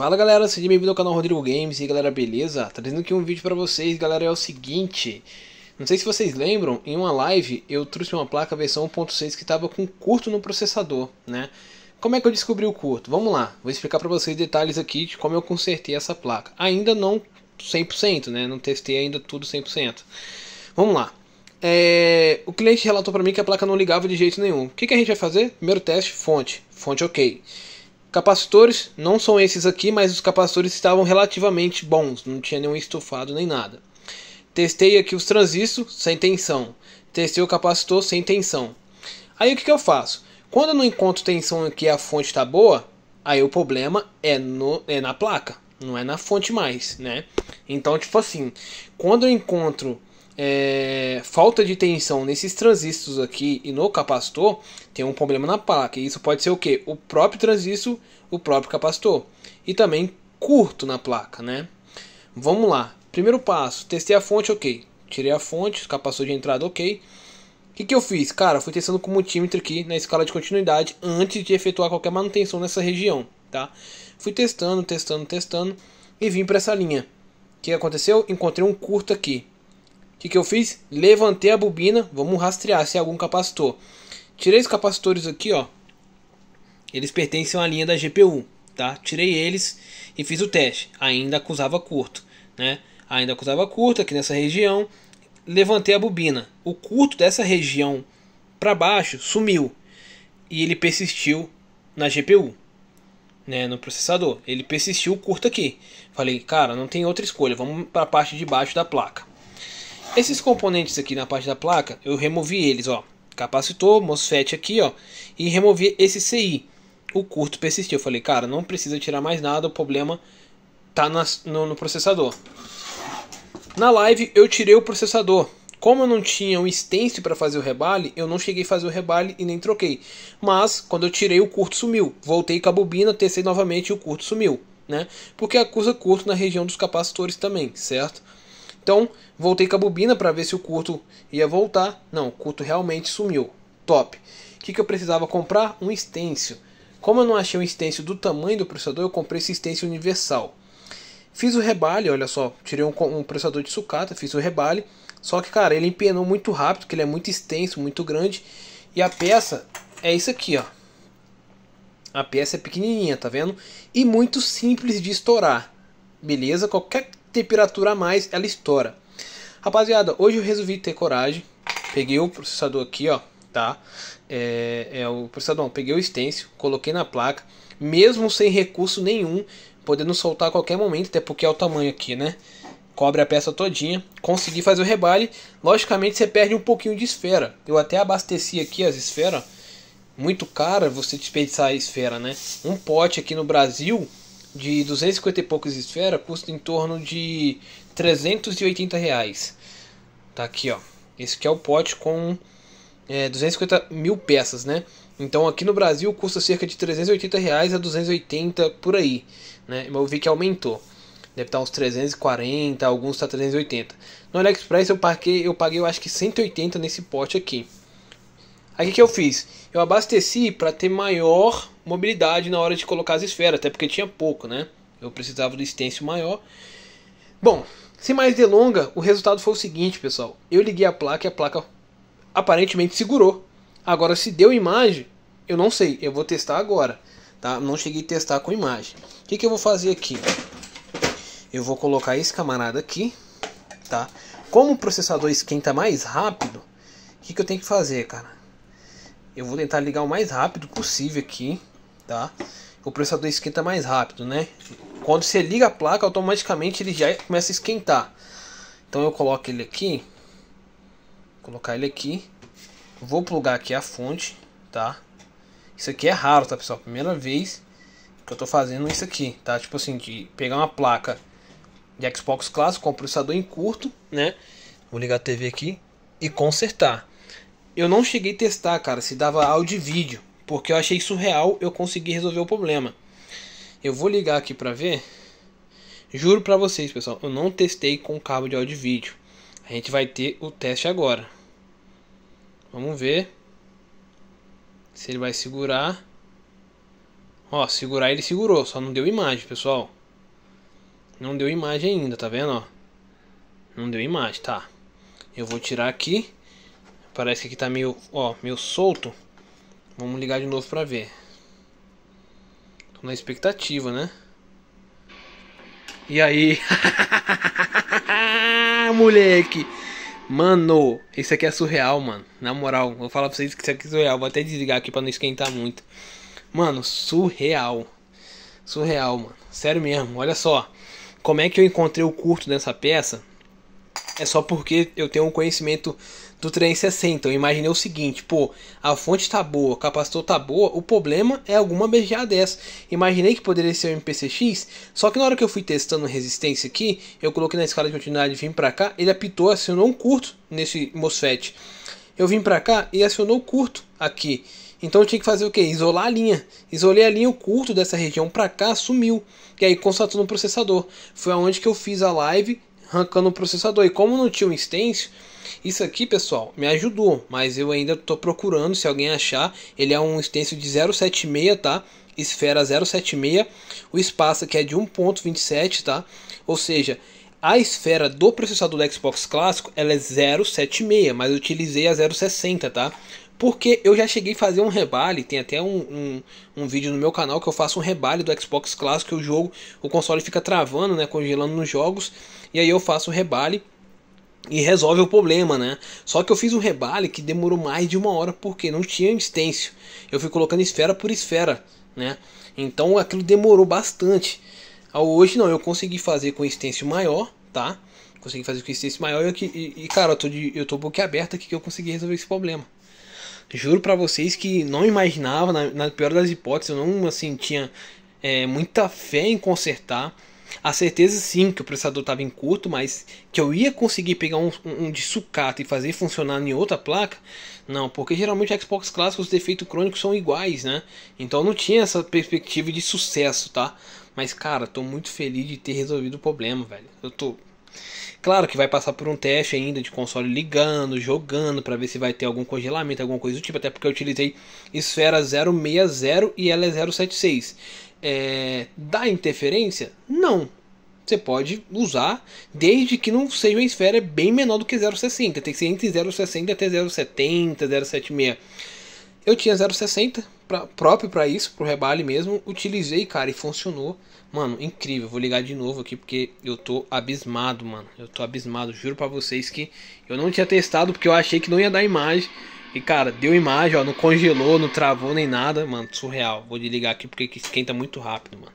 Fala galera, seja bem-vindo ao canal Rodrigo Games e galera, beleza? Trazendo aqui um vídeo para vocês, galera, é o seguinte Não sei se vocês lembram, em uma live eu trouxe uma placa versão 1.6 que estava com curto no processador, né? Como é que eu descobri o curto? Vamos lá, vou explicar para vocês detalhes aqui de como eu consertei essa placa Ainda não 100%, né? Não testei ainda tudo 100% Vamos lá é... O cliente relatou para mim que a placa não ligava de jeito nenhum O que, que a gente vai fazer? Primeiro teste, fonte Fonte ok Capacitores, não são esses aqui, mas os capacitores estavam relativamente bons, não tinha nenhum estufado nem nada. Testei aqui os transistores sem tensão. Testei o capacitor sem tensão. Aí o que, que eu faço? Quando eu não encontro tensão aqui a fonte está boa, aí o problema é, no, é na placa, não é na fonte mais, né? Então, tipo assim, quando eu encontro é, falta de tensão nesses transistores aqui e no capacitor, tem um problema na placa. E isso pode ser o que? O próprio transistor, o próprio capacitor. E também curto na placa, né? Vamos lá. Primeiro passo, testei a fonte, ok. Tirei a fonte, capacitor de entrada, ok. O que, que eu fiz? Cara, fui testando com o multímetro aqui na escala de continuidade antes de efetuar qualquer manutenção nessa região, tá? Fui testando, testando, testando e vim para essa linha. O que aconteceu? Encontrei um curto aqui que, que eu fiz? Levantei a bobina, vamos rastrear se é algum capacitor. Tirei os capacitores aqui, ó. Eles pertencem à linha da GPU, tá? Tirei eles e fiz o teste. Ainda acusava curto, né? Ainda acusava curto aqui nessa região. Levantei a bobina. O curto dessa região para baixo sumiu e ele persistiu na GPU, né, no processador. Ele persistiu curto aqui. Falei, cara, não tem outra escolha, vamos para a parte de baixo da placa. Esses componentes aqui na parte da placa, eu removi eles, ó. Capacitor, MOSFET aqui, ó. E removi esse CI. O curto persistiu. Eu falei, cara, não precisa tirar mais nada, o problema tá nas, no, no processador. Na live eu tirei o processador. Como eu não tinha um stencil para fazer o rebale, eu não cheguei a fazer o rebale e nem troquei. Mas quando eu tirei o curto sumiu. Voltei com a bobina, testei novamente e o curto sumiu, né? Porque acusa curto na região dos capacitores também, certo? Então, voltei com a bobina para ver se o curto ia voltar. Não, o curto realmente sumiu. Top. O que, que eu precisava comprar? Um stencil. Como eu não achei um stencil do tamanho do processador, eu comprei esse stencil universal. Fiz o rebale, olha só, tirei um, um processador de sucata, fiz o rebale. Só que, cara, ele empenou muito rápido, que ele é muito extenso, muito grande. E a peça é isso aqui, ó. A peça é pequenininha, tá vendo? E muito simples de estourar beleza. Qualquer temperatura a mais, ela estoura. Rapaziada, hoje eu resolvi ter coragem. Peguei o processador aqui, ó, tá? É, é o processador, não, peguei o stencil, coloquei na placa, mesmo sem recurso nenhum, podendo soltar a qualquer momento, até porque é o tamanho aqui, né? Cobre a peça todinha, consegui fazer o rebate. Logicamente você perde um pouquinho de esfera. Eu até abasteci aqui as esferas. Muito cara você desperdiçar a esfera, né? Um pote aqui no Brasil de 250 e poucos esferas custa em torno de 380 reais. Tá aqui, ó. Esse que é o pote com é, 250 mil peças, né? Então aqui no Brasil custa cerca de 380 reais a 280 por aí, né? Eu vi que aumentou. Deve estar uns 340, alguns tá 380. No AliExpress eu paguei, eu paguei eu acho que 180 nesse pote aqui. Aqui que eu fiz? Eu abasteci para ter maior mobilidade na hora de colocar as esferas, até porque tinha pouco, né? Eu precisava do stencil maior. Bom, sem mais delonga, o resultado foi o seguinte, pessoal. Eu liguei a placa e a placa aparentemente segurou. Agora, se deu imagem, eu não sei. Eu vou testar agora, tá? Não cheguei a testar com imagem. O que, que eu vou fazer aqui? Eu vou colocar esse camarada aqui, tá? Como o processador esquenta mais rápido, o que, que eu tenho que fazer, cara? Eu vou tentar ligar o mais rápido possível aqui, tá? O processador esquenta mais rápido, né? Quando você liga a placa, automaticamente ele já começa a esquentar. Então eu coloco ele aqui. Colocar ele aqui. Vou plugar aqui a fonte, tá? Isso aqui é raro, tá, pessoal? Primeira vez que eu tô fazendo isso aqui, tá? Tipo assim, de pegar uma placa de Xbox clássico com o processador em curto, né? Vou ligar a TV aqui e consertar. Eu não cheguei a testar, cara, se dava áudio e vídeo, porque eu achei surreal eu conseguir resolver o problema. Eu vou ligar aqui pra ver. Juro pra vocês, pessoal, eu não testei com cabo de áudio e vídeo. A gente vai ter o teste agora. Vamos ver se ele vai segurar. Ó, segurar ele segurou, só não deu imagem, pessoal. Não deu imagem ainda, tá vendo, ó? Não deu imagem, tá. Eu vou tirar aqui Parece que aqui tá meio, ó, meio solto. Vamos ligar de novo pra ver. Tô na expectativa, né? E aí? Moleque! Mano, isso aqui é surreal, mano. Na moral, vou falar pra vocês que isso aqui é surreal. Vou até desligar aqui pra não esquentar muito. Mano, surreal. Surreal, mano. Sério mesmo, olha só. Como é que eu encontrei o curto dessa peça? É só porque eu tenho um conhecimento do 360. eu imaginei o seguinte, pô, a fonte tá boa, o capacitor tá boa, o problema é alguma BGA dessa. Imaginei que poderia ser o MPCX, só que na hora que eu fui testando resistência aqui, eu coloquei na escala de continuidade e vim para cá, ele apitou, acionou um curto nesse MOSFET. Eu vim para cá e acionou curto aqui. Então eu tinha que fazer o que? Isolar a linha. Isolei a linha, o curto dessa região para cá sumiu. E aí constatou no processador. Foi aonde que eu fiz a live arrancando o processador. E como não tinha um stencil, isso aqui, pessoal, me ajudou, mas eu ainda estou procurando, se alguém achar. Ele é um stencil de 076, tá? Esfera 076, o espaço que é de 1.27, tá? Ou seja, a esfera do processador do Xbox clássico, ela é 076, mas eu utilizei a 060, tá? Porque eu já cheguei a fazer um rebale, tem até um, um, um, vídeo no meu canal que eu faço um rebale do Xbox Clássico, o jogo, o console fica travando, né, congelando nos jogos, e aí eu faço um rebale e resolve o problema, né? Só que eu fiz um rebale que demorou mais de uma hora porque não tinha stencil. Eu fui colocando esfera por esfera, né? Então aquilo demorou bastante. Ah, hoje não, eu consegui fazer com stencil maior, tá? Consegui fazer com stencil maior e, e, e cara, eu tô, de, eu tô boquiaberto aqui que eu consegui resolver esse problema. Juro para vocês que não imaginava, na, na, pior das hipóteses, eu não assim tinha é, muita fé em consertar. A certeza sim que o processador estava em curto, mas que eu ia conseguir pegar um, um, de sucata e fazer funcionar em outra placa, não, porque geralmente Xbox clássicos os defeitos crônicos são iguais, né? Então eu não tinha essa perspectiva de sucesso, tá? Mas cara, tô muito feliz de ter resolvido o problema, velho. Eu tô Claro que vai passar por um teste ainda de console ligando, jogando, para ver se vai ter algum congelamento, alguma coisa do tipo, até porque eu utilizei esfera 060 e ela é 076. É, dá interferência? Não. Você pode usar, desde que não seja uma esfera bem menor do que 0,60. Tem que ser entre 0,60 até 0,70, 0,76. Eu tinha 0,60 próprio para isso, pro rebale mesmo. Utilizei, cara, e funcionou. Mano, incrível. Vou ligar de novo aqui porque eu tô abismado, mano. Eu tô abismado. Juro para vocês que eu não tinha testado porque eu achei que não ia dar imagem. E, cara, deu imagem, ó. Não congelou, não travou nem nada. Mano, surreal. Vou desligar aqui porque esquenta muito rápido, mano.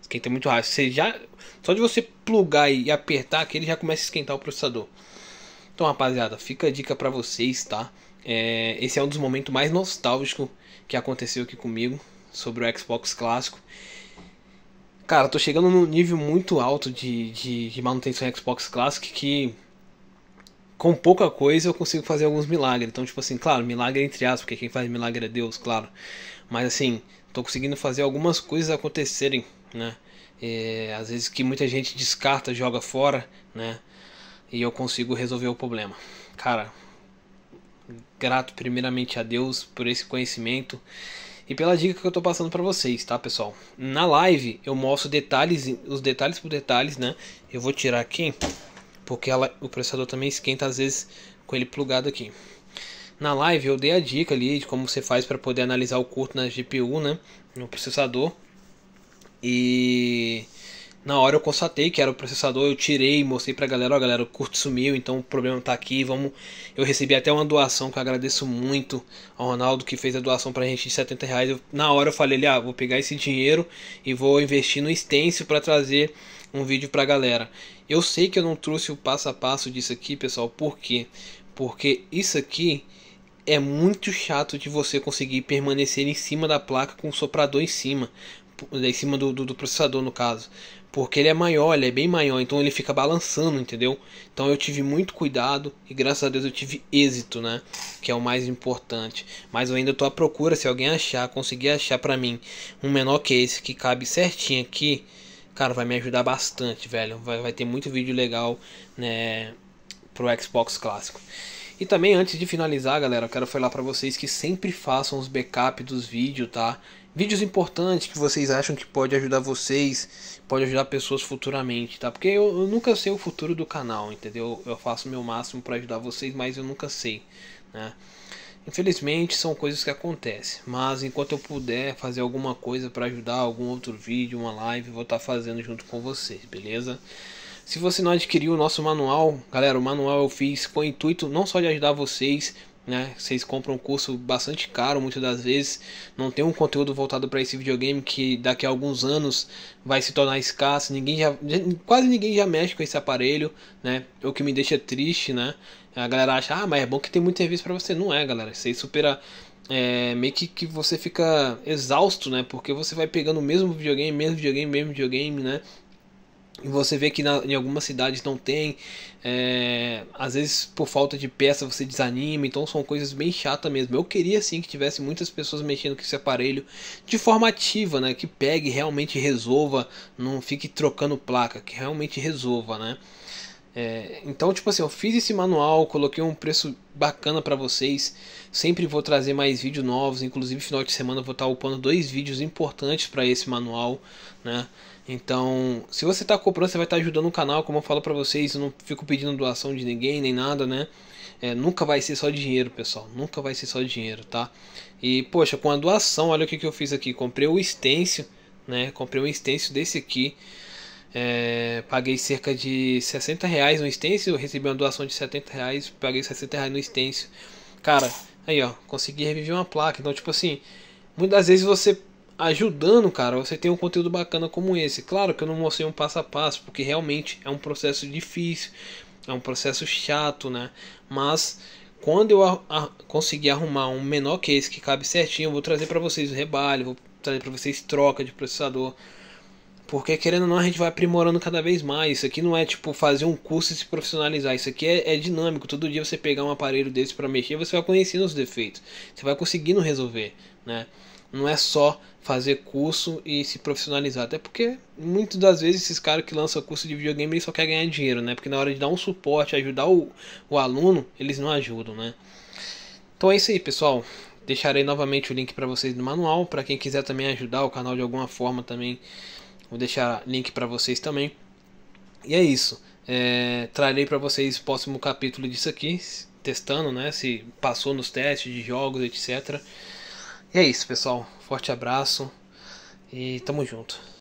Esquenta muito rápido. Você já... Só de você plugar e apertar aqui, ele já começa a esquentar o processador. Então, rapaziada, fica a dica para vocês, tá? É, esse é um dos momentos mais nostálgicos que aconteceu aqui comigo sobre o Xbox clássico. Cara, tô chegando num nível muito alto de, de, de manutenção Xbox Classic que com pouca coisa eu consigo fazer alguns milagres. Então, tipo assim, claro, milagre entre aspas, porque quem faz milagre é Deus, claro. Mas assim, tô conseguindo fazer algumas coisas acontecerem, né? É, às vezes que muita gente descarta, joga fora, né? E eu consigo resolver o problema. Cara, grato primeiramente a Deus por esse conhecimento e pela dica que eu estou passando para vocês, tá, pessoal? Na live eu mostro detalhes, os detalhes por detalhes, né? Eu vou tirar aqui, porque ela, o processador também esquenta às vezes com ele plugado aqui. Na live eu dei a dica ali de como você faz para poder analisar o curto na GPU, né, no processador. E na hora eu constatei que era o processador, eu tirei e mostrei pra galera, ó oh, galera, o curto sumiu, então o problema tá aqui, vamos... Eu recebi até uma doação que eu agradeço muito ao Ronaldo que fez a doação pra gente de 70 reais. Eu, na hora eu falei, ah, vou pegar esse dinheiro e vou investir no stencil para trazer um vídeo pra galera. Eu sei que eu não trouxe o passo a passo disso aqui, pessoal, por quê? Porque isso aqui é muito chato de você conseguir permanecer em cima da placa com o soprador em cima, em cima do, do, do processador no caso porque ele é maior, ele é bem maior, então ele fica balançando, entendeu? Então eu tive muito cuidado e graças a Deus eu tive êxito, né? Que é o mais importante. Mas eu ainda tô à procura, se alguém achar, conseguir achar para mim um menor que esse que cabe certinho aqui, cara, vai me ajudar bastante, velho. Vai, vai ter muito vídeo legal, né? Pro Xbox clássico. E também antes de finalizar, galera, eu quero falar para vocês que sempre façam os backups dos vídeos, tá? vídeos importantes que vocês acham que pode ajudar vocês, pode ajudar pessoas futuramente, tá? Porque eu, eu nunca sei o futuro do canal, entendeu? Eu faço o meu máximo para ajudar vocês, mas eu nunca sei, né? Infelizmente são coisas que acontecem, mas enquanto eu puder fazer alguma coisa para ajudar, algum outro vídeo, uma live, vou estar tá fazendo junto com vocês, beleza? Se você não adquiriu o nosso manual, galera, o manual eu fiz com o intuito não só de ajudar vocês, né? Vocês compram um curso bastante caro, muitas das vezes não tem um conteúdo voltado para esse videogame que daqui a alguns anos vai se tornar escasso. Ninguém já, quase ninguém já mexe com esse aparelho, né? O que me deixa triste, né? A galera acha, ah, mas é bom que tem muito serviço para você. Não é, galera. Você supera é, meio que, que você fica exausto, né? Porque você vai pegando o mesmo videogame, mesmo videogame, mesmo videogame, né? E você vê que na, em algumas cidades não tem, é, às vezes por falta de peça você desanima, então são coisas bem chatas mesmo. Eu queria sim que tivesse muitas pessoas mexendo com esse aparelho de forma ativa, né? Que pegue realmente resolva, não fique trocando placa, que realmente resolva, né? É, então, tipo assim, eu fiz esse manual, coloquei um preço bacana para vocês. Sempre vou trazer mais vídeos novos, inclusive final de semana vou estar tá upando dois vídeos importantes para esse manual, né? Então, se você está comprando, você vai estar tá ajudando o canal, como eu falo para vocês, eu não fico pedindo doação de ninguém nem nada, né? É, nunca vai ser só dinheiro, pessoal. Nunca vai ser só dinheiro, tá? E poxa, com a doação, olha o que, que eu fiz aqui. Comprei o stencil, né? Comprei um stencil desse aqui é, paguei cerca de 60 reais no stencil, recebi uma doação de 70 reais, paguei 60 reais no stencil. Cara, aí ó, consegui reviver uma placa. Então, tipo assim, muitas vezes você ajudando, cara, você tem um conteúdo bacana como esse. Claro que eu não mostrei um passo a passo, porque realmente é um processo difícil, é um processo chato, né? Mas quando eu a, a, conseguir arrumar um menor case que cabe certinho, eu vou trazer para vocês o rebalho, vou trazer para vocês troca de processador porque querendo ou não, a gente vai aprimorando cada vez mais. Isso aqui não é tipo fazer um curso e se profissionalizar. Isso aqui é, é dinâmico. Todo dia você pegar um aparelho desse para mexer, você vai conhecendo os defeitos. Você vai conseguindo resolver, né? Não é só fazer curso e se profissionalizar. Até porque muitas das vezes esses caras que lançam curso de videogame eles só querem ganhar dinheiro, né? Porque na hora de dar um suporte, ajudar o, o aluno, eles não ajudam, né? Então é isso aí, pessoal. Deixarei novamente o link para vocês no manual, para quem quiser também ajudar o canal de alguma forma também Vou deixar link para vocês também. E é isso. É, trarei para vocês o próximo capítulo disso aqui, testando, né? Se passou nos testes de jogos, etc. E é isso, pessoal. Forte abraço e tamo junto.